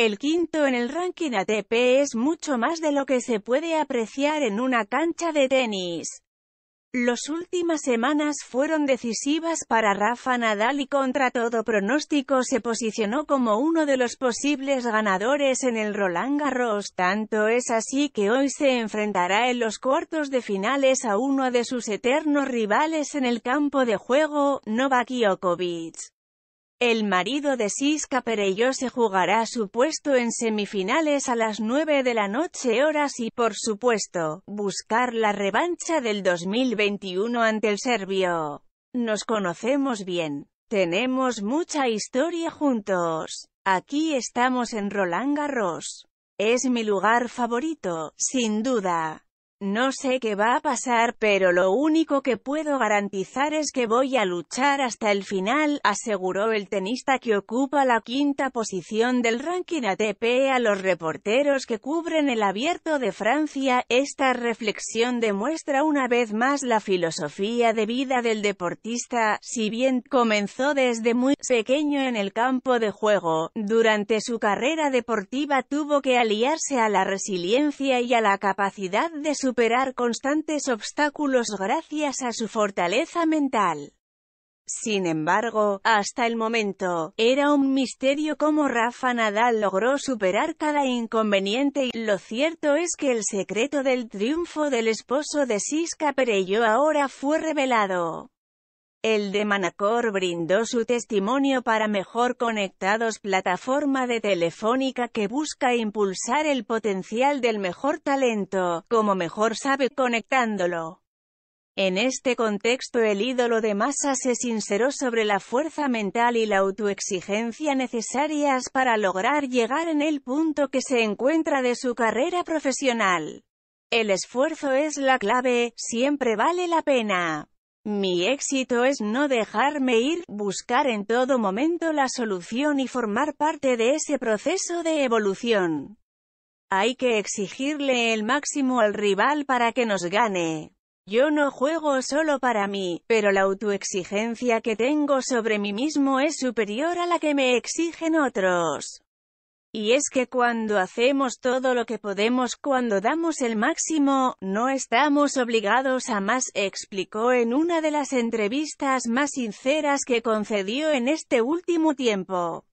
El quinto en el ranking ATP es mucho más de lo que se puede apreciar en una cancha de tenis. Las últimas semanas fueron decisivas para Rafa Nadal y contra todo pronóstico se posicionó como uno de los posibles ganadores en el Roland Garros, tanto es así que hoy se enfrentará en los cuartos de finales a uno de sus eternos rivales en el campo de juego, Novak Djokovic. El marido de Siska Pereyo se jugará su puesto en semifinales a las 9 de la noche horas y, por supuesto, buscar la revancha del 2021 ante el serbio. Nos conocemos bien. Tenemos mucha historia juntos. Aquí estamos en Roland Garros. Es mi lugar favorito, sin duda. No sé qué va a pasar pero lo único que puedo garantizar es que voy a luchar hasta el final, aseguró el tenista que ocupa la quinta posición del ranking ATP a los reporteros que cubren el abierto de Francia. Esta reflexión demuestra una vez más la filosofía de vida del deportista, si bien comenzó desde muy pequeño en el campo de juego, durante su carrera deportiva tuvo que aliarse a la resiliencia y a la capacidad de su superar constantes obstáculos gracias a su fortaleza mental. Sin embargo, hasta el momento, era un misterio cómo Rafa Nadal logró superar cada inconveniente y lo cierto es que el secreto del triunfo del esposo de Siska Perello ahora fue revelado. El de Manacor brindó su testimonio para Mejor Conectados, plataforma de Telefónica que busca impulsar el potencial del mejor talento, como mejor sabe conectándolo. En este contexto el ídolo de masa se sinceró sobre la fuerza mental y la autoexigencia necesarias para lograr llegar en el punto que se encuentra de su carrera profesional. El esfuerzo es la clave, siempre vale la pena. Mi éxito es no dejarme ir, buscar en todo momento la solución y formar parte de ese proceso de evolución. Hay que exigirle el máximo al rival para que nos gane. Yo no juego solo para mí, pero la autoexigencia que tengo sobre mí mismo es superior a la que me exigen otros. Y es que cuando hacemos todo lo que podemos, cuando damos el máximo, no estamos obligados a más, explicó en una de las entrevistas más sinceras que concedió en este último tiempo.